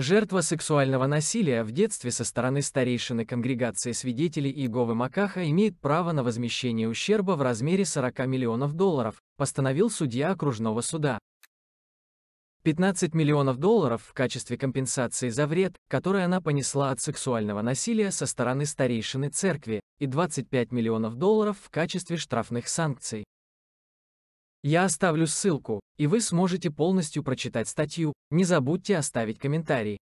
Жертва сексуального насилия в детстве со стороны старейшины конгрегации свидетелей Иеговы Макаха имеет право на возмещение ущерба в размере 40 миллионов долларов, постановил судья окружного суда. 15 миллионов долларов в качестве компенсации за вред, который она понесла от сексуального насилия со стороны старейшины церкви, и 25 миллионов долларов в качестве штрафных санкций. Я оставлю ссылку, и вы сможете полностью прочитать статью. Не забудьте оставить комментарий.